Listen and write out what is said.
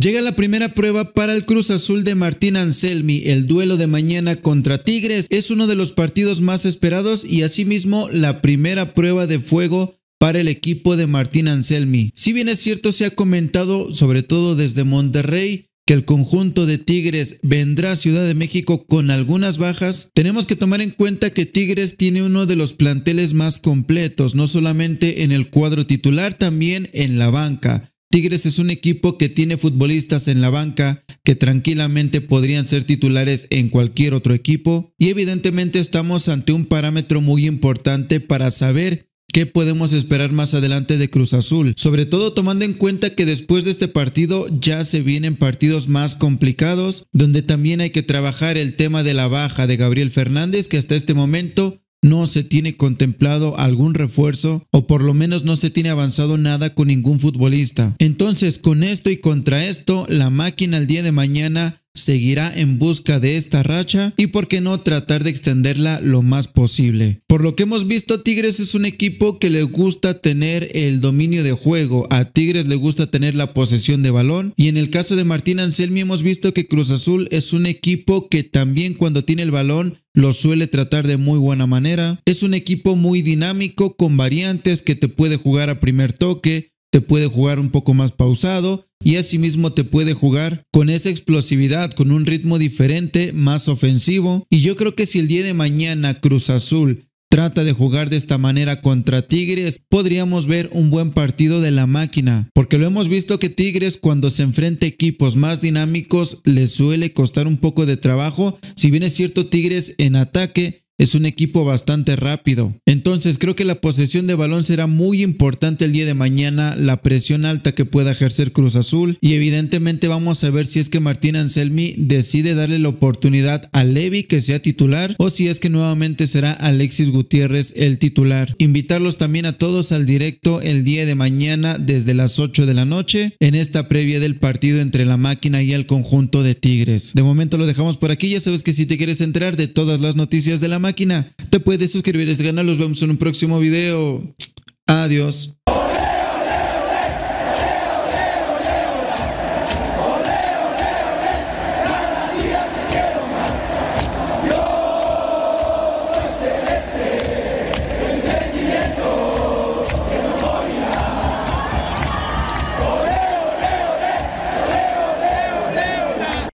Llega la primera prueba para el Cruz Azul de Martín Anselmi. El duelo de mañana contra Tigres es uno de los partidos más esperados y asimismo la primera prueba de fuego para el equipo de Martín Anselmi. Si bien es cierto, se ha comentado, sobre todo desde Monterrey, que el conjunto de Tigres vendrá a Ciudad de México con algunas bajas, tenemos que tomar en cuenta que Tigres tiene uno de los planteles más completos, no solamente en el cuadro titular, también en la banca. Tigres es un equipo que tiene futbolistas en la banca que tranquilamente podrían ser titulares en cualquier otro equipo y evidentemente estamos ante un parámetro muy importante para saber ¿Qué podemos esperar más adelante de Cruz Azul? Sobre todo tomando en cuenta que después de este partido ya se vienen partidos más complicados, donde también hay que trabajar el tema de la baja de Gabriel Fernández, que hasta este momento no se tiene contemplado algún refuerzo o por lo menos no se tiene avanzado nada con ningún futbolista. Entonces, con esto y contra esto, la máquina al día de mañana seguirá en busca de esta racha y por qué no tratar de extenderla lo más posible. Por lo que hemos visto, Tigres es un equipo que le gusta tener el dominio de juego, a Tigres le gusta tener la posesión de balón y en el caso de Martín Anselmi hemos visto que Cruz Azul es un equipo que también cuando tiene el balón lo suele tratar de muy buena manera. Es un equipo muy dinámico con variantes que te puede jugar a primer toque, te puede jugar un poco más pausado y asimismo te puede jugar con esa explosividad, con un ritmo diferente, más ofensivo. Y yo creo que si el día de mañana Cruz Azul trata de jugar de esta manera contra Tigres, podríamos ver un buen partido de la máquina, porque lo hemos visto que Tigres cuando se enfrenta a equipos más dinámicos le suele costar un poco de trabajo, si bien es cierto Tigres en ataque es un equipo bastante rápido. Entonces creo que la posesión de balón será muy importante el día de mañana, la presión alta que pueda ejercer Cruz Azul y evidentemente vamos a ver si es que Martín Anselmi decide darle la oportunidad a Levi que sea titular o si es que nuevamente será Alexis Gutiérrez el titular. Invitarlos también a todos al directo el día de mañana desde las 8 de la noche en esta previa del partido entre la máquina y el conjunto de Tigres. De momento lo dejamos por aquí, ya sabes que si te quieres enterar de todas las noticias de la máquina, te puedes suscribir, este canal Los vemos en un próximo video. Adiós.